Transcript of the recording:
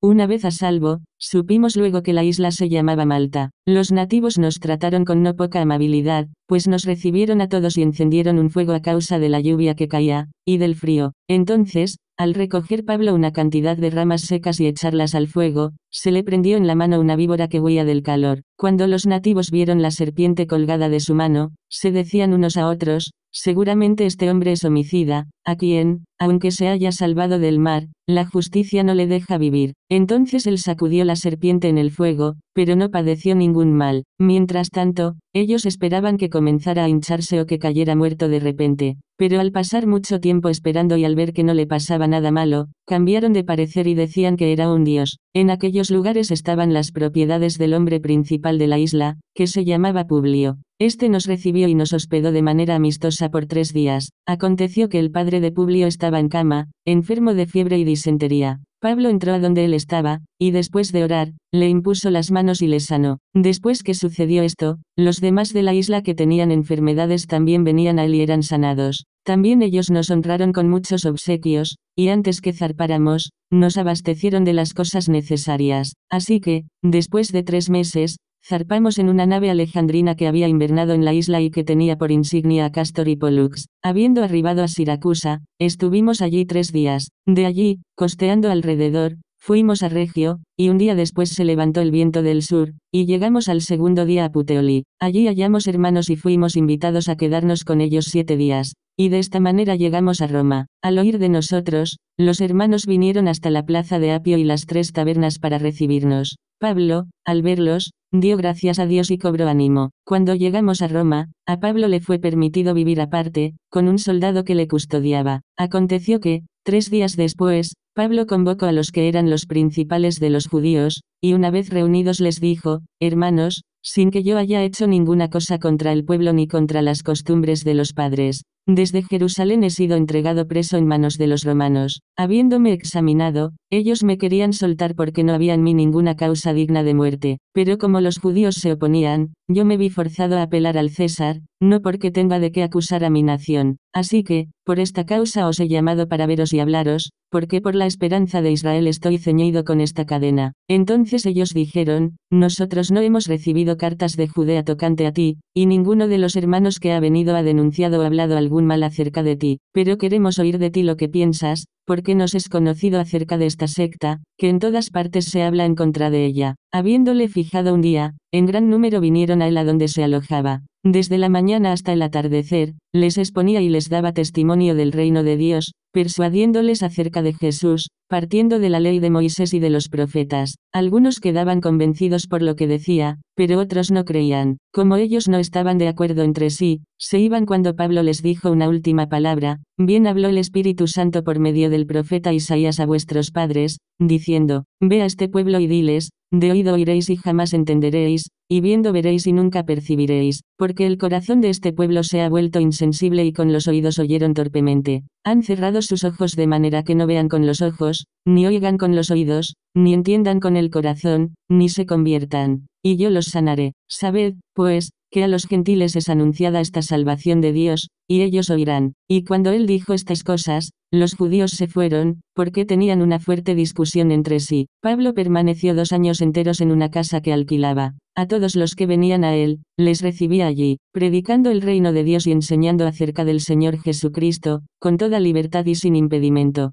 Una vez a salvo, supimos luego que la isla se llamaba Malta. Los nativos nos trataron con no poca amabilidad, pues nos recibieron a todos y encendieron un fuego a causa de la lluvia que caía, y del frío. Entonces, al recoger Pablo una cantidad de ramas secas y echarlas al fuego, se le prendió en la mano una víbora que huía del calor. Cuando los nativos vieron la serpiente colgada de su mano, se decían unos a otros, Seguramente este hombre es homicida, a quien, aunque se haya salvado del mar, la justicia no le deja vivir. Entonces él sacudió la serpiente en el fuego, pero no padeció ningún mal. Mientras tanto, ellos esperaban que comenzara a hincharse o que cayera muerto de repente, pero al pasar mucho tiempo esperando y al ver que no le pasaba nada malo, cambiaron de parecer y decían que era un dios. En aquellos lugares estaban las propiedades del hombre principal de la isla, que se llamaba Publio. Este nos recibió y nos hospedó de manera amistosa por tres días. Aconteció que el padre de Publio estaba en cama, enfermo de fiebre y disentería. Pablo entró a donde él estaba, y después de orar, le impuso las manos y le sanó. Después que sucedió esto, los demás de la isla que tenían enfermedades también venían a él y eran sanados. También ellos nos honraron con muchos obsequios, y antes que zarpáramos, nos abastecieron de las cosas necesarias. Así que, después de tres meses, Zarpamos en una nave alejandrina que había invernado en la isla y que tenía por insignia a Castor y Pollux. Habiendo arribado a Siracusa, estuvimos allí tres días. De allí, costeando alrededor, fuimos a Regio, y un día después se levantó el viento del sur, y llegamos al segundo día a Puteoli. Allí hallamos hermanos y fuimos invitados a quedarnos con ellos siete días y de esta manera llegamos a Roma. Al oír de nosotros, los hermanos vinieron hasta la plaza de Apio y las tres tabernas para recibirnos. Pablo, al verlos, dio gracias a Dios y cobró ánimo. Cuando llegamos a Roma, a Pablo le fue permitido vivir aparte, con un soldado que le custodiaba. Aconteció que, tres días después, Pablo convocó a los que eran los principales de los judíos, y una vez reunidos les dijo, hermanos, sin que yo haya hecho ninguna cosa contra el pueblo ni contra las costumbres de los padres, desde Jerusalén he sido entregado preso en manos de los romanos. Habiéndome examinado, ellos me querían soltar porque no había en mí ninguna causa digna de muerte, pero como los judíos se oponían, yo me vi forzado a apelar al César, no porque tenga de qué acusar a mi nación. Así que, por esta causa os he llamado para veros y hablaros, porque por la esperanza de Israel estoy ceñido con esta cadena. Entonces ellos dijeron, nosotros no hemos recibido cartas de Judea tocante a ti, y ninguno de los hermanos que ha venido ha denunciado o hablado algún mal acerca de ti, pero queremos oír de ti lo que piensas, porque nos es conocido acerca de esta secta, que en todas partes se habla en contra de ella. Habiéndole fijado un día, en gran número vinieron a él a donde se alojaba. Desde la mañana hasta el atardecer, les exponía y les daba testimonio del reino de Dios, persuadiéndoles acerca de Jesús, partiendo de la ley de Moisés y de los profetas. Algunos quedaban convencidos por lo que decía, pero otros no creían. Como ellos no estaban de acuerdo entre sí, se iban cuando Pablo les dijo una última palabra. Bien habló el Espíritu Santo por medio del profeta Isaías a vuestros padres, diciendo, Ve a este pueblo y diles, de oído oiréis y jamás entenderéis, y viendo veréis y nunca percibiréis, porque el corazón de este pueblo se ha vuelto insensible y con los oídos oyeron torpemente, han cerrado sus ojos de manera que no vean con los ojos, ni oigan con los oídos, ni entiendan con el corazón, ni se conviertan, y yo los sanaré. Sabed, pues, que a los gentiles es anunciada esta salvación de Dios, y ellos oirán. Y cuando él dijo estas cosas, los judíos se fueron, porque tenían una fuerte discusión entre sí. Pablo permaneció dos años enteros en una casa que alquilaba. A todos los que venían a él, les recibía allí, predicando el reino de Dios y enseñando acerca del Señor Jesucristo, con toda libertad y sin impedimento.